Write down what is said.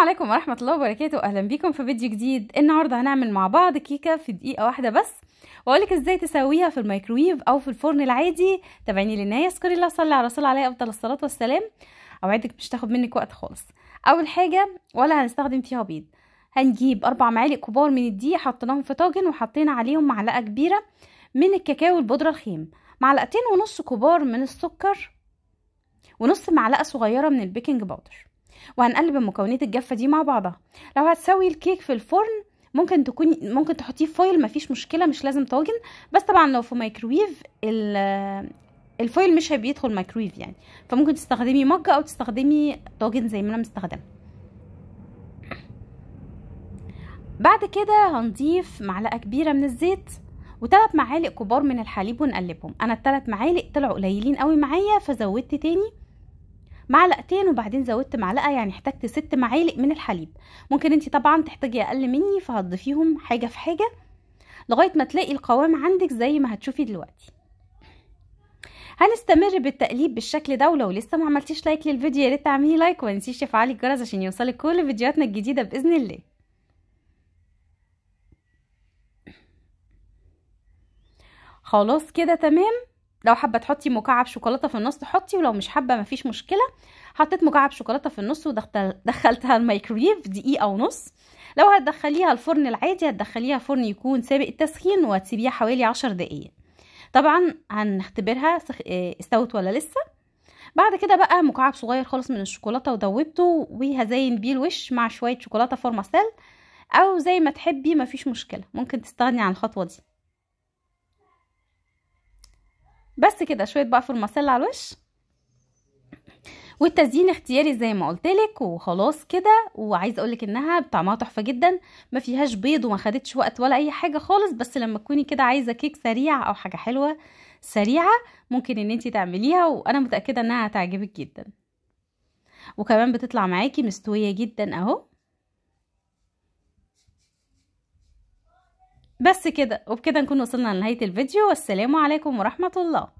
السلام عليكم ورحمة الله وبركاته أهلا بيكم في فيديو جديد النهاردة هنعمل مع بعض كيكة في دقيقة واحدة بس وأقولك إزاي تسويها في الميكرويف أو في الفرن العادي تابعيني للنهاية اذكري الله صلي على رسول عليه أفضل الصلاة والسلام أوعدك مش تاخد منك وقت خالص أول حاجة ولا هنستخدم فيها بيض هنجيب أربع معالق كبار من الدقيق حطيناهم في طاجن وحطينا عليهم معلقة كبيرة من الكاكاو البودرة الخام معلقتين ونص كبار من السكر ونص معلقة صغيرة من البيكنج باودر وهنقلب المكونات الجافه دي مع بعضها لو هتسوي الكيك في الفرن ممكن تكوني ممكن تحطيه في فويل مفيش مشكله مش لازم طاجن بس طبعا لو في مايكرويف الفويل مش هيدخل مايكرويف يعني فممكن تستخدمي مج او تستخدمي طاجن زي ما انا مستخدمه بعد كده هنضيف معلقه كبيره من الزيت وثلاث معالق كبار من الحليب ونقلبهم انا الثلاث معالق طلعوا قليلين قوي معايا فزودت تاني معلقتين وبعدين زودت معلقه يعني احتجت ست معالق من الحليب ممكن انت طبعا تحتاجي اقل مني فهتضيفيهم حاجه في حاجه لغايه ما تلاقي القوام عندك زي ما هتشوفي دلوقتي هنستمر بالتقليب بالشكل ده ولو لسه ما عملتيش لايك للفيديو يا ريت تعملي لايك وما تنسيش تفعلي الجرس عشان يوصلك كل فيديوهاتنا الجديده باذن الله خلاص كده تمام لو حابه تحطي مكعب شوكولاته في النص تحطي ولو مش حابه مفيش مشكله حطيت مكعب شوكولاته في النص ودخلتها الميكرويف دقيقه ونص لو هتدخليها الفرن العادي هتدخليها فرن يكون سابق التسخين وهتسيبيها حوالي عشر دقايق طبعا هنختبرها آه، استوت ولا لسه بعد كده بقى مكعب صغير خالص من الشوكولاته ودوبته وهزين بيه الوش مع شويه شوكولاته فورماسيل او زي ما تحبي مفيش مشكله ممكن تستغني عن الخطوه دي بس كده شويه بقى فورماسيلا على الوش والتزيين اختياري زي ما قلت لك وخلاص كده وعايزه اقول لك انها طعمها تحفه جدا ما فيهاش بيض وما خدتش وقت ولا اي حاجه خالص بس لما تكوني كده عايزه كيك سريع او حاجه حلوه سريعه ممكن ان انت تعمليها وانا متاكده انها هتعجبك جدا وكمان بتطلع معاكي مستويه جدا اهو بس كده وبكده نكون وصلنا لنهاية الفيديو والسلام عليكم ورحمة الله